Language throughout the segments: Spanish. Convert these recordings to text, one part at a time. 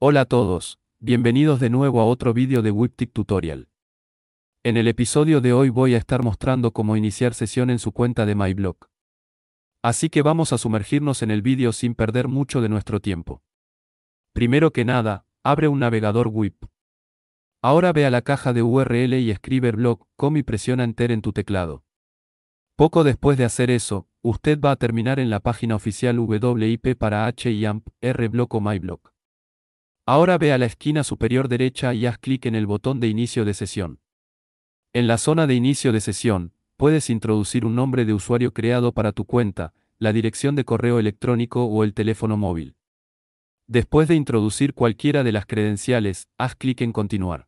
Hola a todos, bienvenidos de nuevo a otro vídeo de WIPTIC Tutorial. En el episodio de hoy voy a estar mostrando cómo iniciar sesión en su cuenta de MyBlock. Así que vamos a sumergirnos en el vídeo sin perder mucho de nuestro tiempo. Primero que nada, abre un navegador WIP. Ahora ve a la caja de URL y escribe blog.com y presiona Enter en tu teclado. Poco después de hacer eso, usted va a terminar en la página oficial WIP para H RBlock o MyBlock. Ahora ve a la esquina superior derecha y haz clic en el botón de inicio de sesión. En la zona de inicio de sesión, puedes introducir un nombre de usuario creado para tu cuenta, la dirección de correo electrónico o el teléfono móvil. Después de introducir cualquiera de las credenciales, haz clic en Continuar.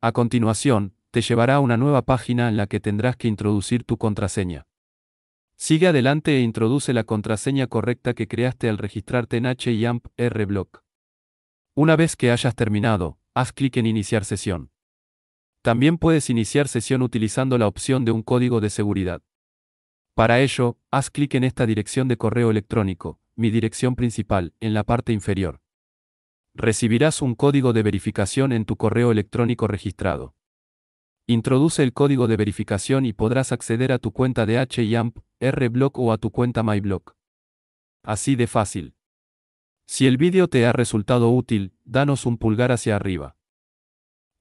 A continuación, te llevará a una nueva página en la que tendrás que introducir tu contraseña. Sigue adelante e introduce la contraseña correcta que creaste al registrarte en HIAMP R-Block. Una vez que hayas terminado, haz clic en Iniciar sesión. También puedes iniciar sesión utilizando la opción de un código de seguridad. Para ello, haz clic en esta dirección de correo electrónico, mi dirección principal, en la parte inferior. Recibirás un código de verificación en tu correo electrónico registrado. Introduce el código de verificación y podrás acceder a tu cuenta de HYAMP, RBlock o a tu cuenta MyBlock. Así de fácil. Si el vídeo te ha resultado útil, danos un pulgar hacia arriba.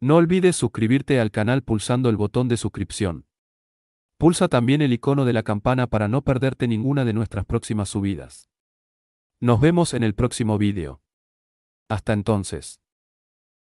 No olvides suscribirte al canal pulsando el botón de suscripción. Pulsa también el icono de la campana para no perderte ninguna de nuestras próximas subidas. Nos vemos en el próximo vídeo. Hasta entonces.